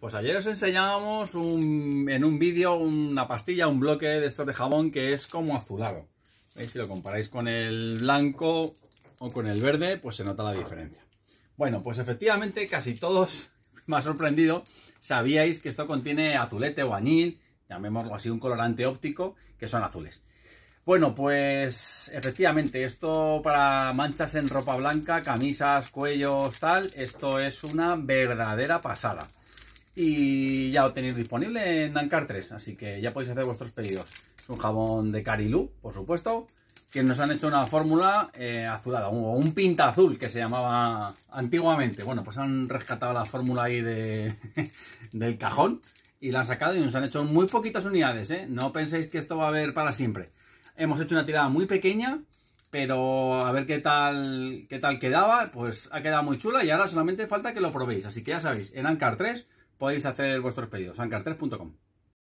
pues ayer os enseñábamos en un vídeo una pastilla, un bloque de estos de jabón que es como azulado. Si lo comparáis con el blanco o con el verde, pues se nota la diferencia. Bueno, pues efectivamente casi todos, me ha sorprendido, sabíais que esto contiene azulete o añil, llamémoslo así, un colorante óptico, que son azules. Bueno, pues efectivamente, esto para manchas en ropa blanca, camisas, cuellos, tal, esto es una verdadera pasada y ya lo tenéis disponible en Ankar 3, así que ya podéis hacer vuestros pedidos. Es un jabón de Carilú, por supuesto, que nos han hecho una fórmula eh, azulada, o un pinta azul que se llamaba antiguamente. Bueno, pues han rescatado la fórmula ahí del cajón y la han sacado y nos han hecho muy poquitas unidades, ¿eh? No penséis que esto va a haber para siempre. Hemos hecho una tirada muy pequeña, pero a ver qué tal, qué tal quedaba, pues ha quedado muy chula y ahora solamente falta que lo probéis. Así que ya sabéis, en Ancar 3 podéis hacer vuestros pedidos.